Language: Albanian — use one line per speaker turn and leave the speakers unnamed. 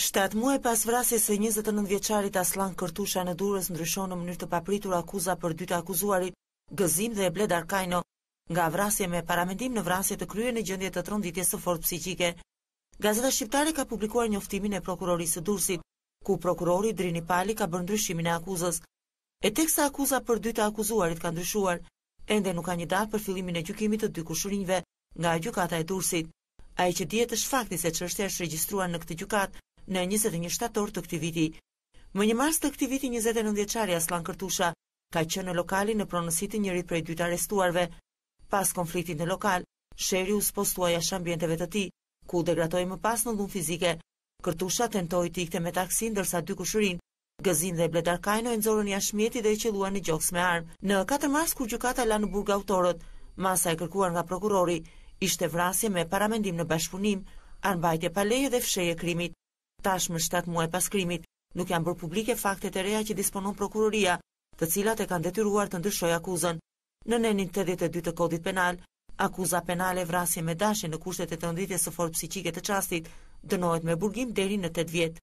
Shtatë muaj pas vrasjes së 29 vjeçarit Aslan Kërtusha në Durrës ndryshon në mënyrë të papritur akuza për dy të akuzuarit, Gëzim dhe Bled Arkajno, nga vrasje me paramendim në vrasje të kryer në gjendje të tronditjes së fortë psiqike. Gazeta shqiptare ka publikuar njoftimin e prokurorisë së Durrësit, ku prokurori Drini Pali ka bërë ndryshimin e akuzës. E teksa akuza për dy të akuzuarit ka ndryshuar, ende nuk ka një datë për fillimin e gjykimit të dy kushërinjve nga gjykata e Durrësit. Ai që dihet është fakti se çështja është regjistruar në këtë gjykatë në 21 shtator të këtij viti. Më një mars të këtij viti 29 vjeçari Aslan Kërtusha ka qenë në lokalin në pronësit të njërit prej dy të arrestuarve. Pas konfliktit në lokal, Sheri u spostua jashtë ambienteve të tij, ku degratoj më pas në dhunë fizike. Kërtusha tentoi të ikte me taksi ndërsa dy kushërin, Gëzin dhe Bledar Kajno e nëzorën jashtë mjeti dhe e qëluan në gjoks me armë. Në 4 mars, kur gjukata la në burga autorët, masa e kërkuar nga prokurori, ishte vrasje me paramendim në bashkëpunim, armbajtje pa leje dhe fshejë krimit tashmë 7 muaj pas krimit nuk janë bërë publike faktet e reja që disponon prokuroria të cilat e kanë detyruar të ndryshoj akuzën. Në nenin 82 të kodit penal, akuza penale vrasje me dashi në kushtet e të nditje së forë psikike të qastit dënojt me burgim deri në 8 vjetë.